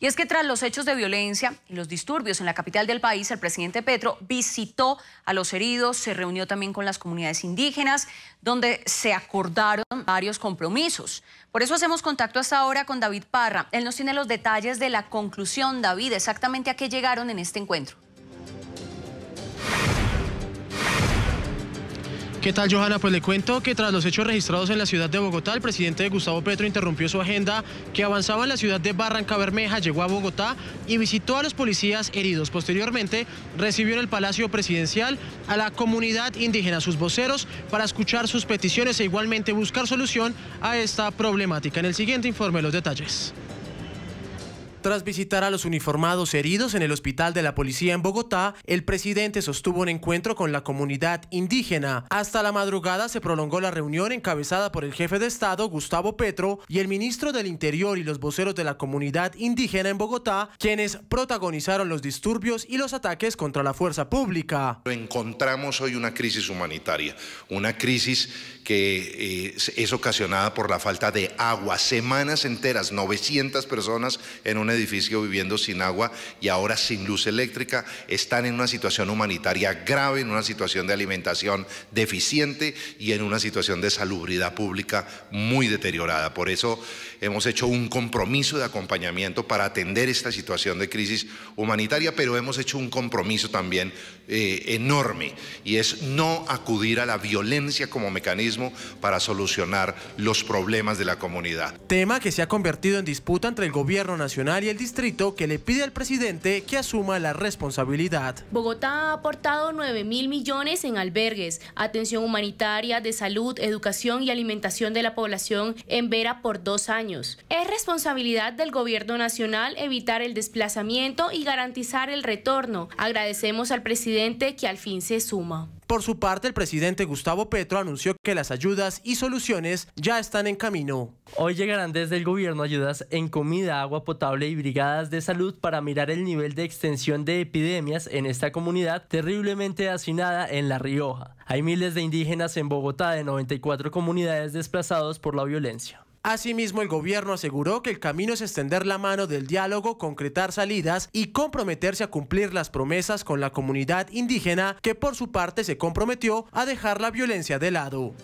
Y es que tras los hechos de violencia y los disturbios en la capital del país, el presidente Petro visitó a los heridos, se reunió también con las comunidades indígenas, donde se acordaron varios compromisos. Por eso hacemos contacto hasta ahora con David Parra. Él nos tiene los detalles de la conclusión, David, exactamente a qué llegaron en este encuentro. ¿Qué tal, Johanna? Pues le cuento que tras los hechos registrados en la ciudad de Bogotá, el presidente Gustavo Petro interrumpió su agenda que avanzaba en la ciudad de Barranca Bermeja, llegó a Bogotá y visitó a los policías heridos. Posteriormente, recibió en el Palacio Presidencial a la comunidad indígena, sus voceros, para escuchar sus peticiones e igualmente buscar solución a esta problemática. En el siguiente informe los detalles. Tras visitar a los uniformados heridos en el hospital de la policía en Bogotá, el presidente sostuvo un encuentro con la comunidad indígena. Hasta la madrugada se prolongó la reunión encabezada por el jefe de Estado, Gustavo Petro, y el ministro del Interior y los voceros de la comunidad indígena en Bogotá, quienes protagonizaron los disturbios y los ataques contra la fuerza pública. Encontramos hoy una crisis humanitaria, una crisis que eh, es ocasionada por la falta de agua. Semanas enteras, 900 personas en una edificio viviendo sin agua y ahora sin luz eléctrica, están en una situación humanitaria grave, en una situación de alimentación deficiente y en una situación de salubridad pública muy deteriorada. Por eso hemos hecho un compromiso de acompañamiento para atender esta situación de crisis humanitaria, pero hemos hecho un compromiso también eh, enorme y es no acudir a la violencia como mecanismo para solucionar los problemas de la comunidad. Tema que se ha convertido en disputa entre el gobierno nacional y el distrito que le pide al presidente que asuma la responsabilidad. Bogotá ha aportado 9 mil millones en albergues, atención humanitaria, de salud, educación y alimentación de la población en Vera por dos años. Es responsabilidad del gobierno nacional evitar el desplazamiento y garantizar el retorno. Agradecemos al presidente que al fin se suma. Por su parte, el presidente Gustavo Petro anunció que las ayudas y soluciones ya están en camino. Hoy llegarán desde el gobierno ayudas en comida, agua potable y brigadas de salud para mirar el nivel de extensión de epidemias en esta comunidad terriblemente hacinada en La Rioja. Hay miles de indígenas en Bogotá de 94 comunidades desplazados por la violencia. Asimismo, el gobierno aseguró que el camino es extender la mano del diálogo, concretar salidas y comprometerse a cumplir las promesas con la comunidad indígena que por su parte se comprometió a dejar la violencia de lado.